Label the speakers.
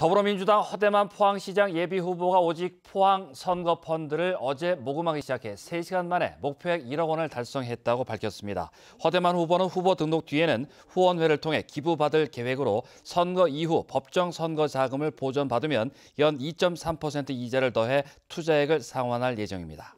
Speaker 1: 더불어민주당 허대만 포항시장 예비후보가 오직 포항 선거 펀드를 어제 모금하기 시작해 3시간 만에 목표액 1억 원을 달성했다고 밝혔습니다. 허대만 후보는 후보 등록 뒤에는 후원회를 통해 기부받을 계획으로 선거 이후 법정 선거 자금을 보전받으면 연 2.3% 이자를 더해 투자액을 상환할 예정입니다.